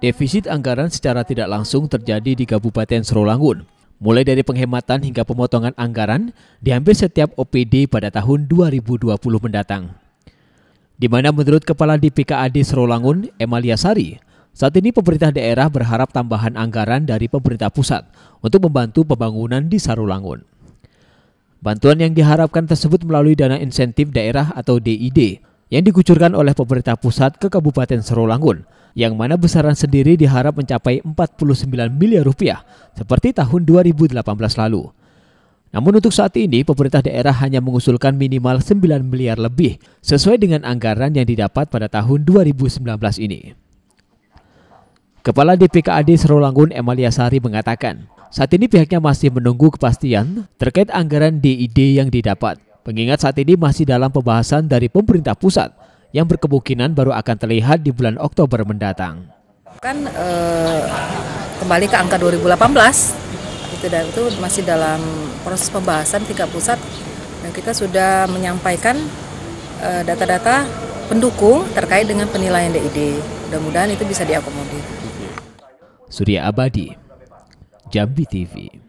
Defisit anggaran secara tidak langsung terjadi di Kabupaten Serolangun. Mulai dari penghematan hingga pemotongan anggaran di hampir setiap OPD pada tahun 2020 mendatang. Di mana menurut Kepala DPKAD Serolangun, Emalia Sari, saat ini pemerintah daerah berharap tambahan anggaran dari pemerintah pusat untuk membantu pembangunan di Sarulangun. Bantuan yang diharapkan tersebut melalui dana insentif daerah atau DID yang dikucurkan oleh pemerintah pusat ke Kabupaten Serolangun yang mana besaran sendiri diharap mencapai 49 miliar rupiah seperti tahun 2018 lalu. Namun untuk saat ini pemerintah daerah hanya mengusulkan minimal 9 miliar lebih sesuai dengan anggaran yang didapat pada tahun 2019 ini. Kepala DPKAD Serolangun Emalia Sari mengatakan, saat ini pihaknya masih menunggu kepastian terkait anggaran DID yang didapat. Mengingat saat ini masih dalam pembahasan dari pemerintah pusat yang berkemungkinan baru akan terlihat di bulan Oktober mendatang. Kan eh, kembali ke angka 2018 itu dan itu masih dalam proses pembahasan tingkat pusat dan kita sudah menyampaikan eh, data-data eh, pendukung terkait dengan penilaian DID. Mudah-mudahan itu bisa diakomodir. Surya Abadi, Jambi TV.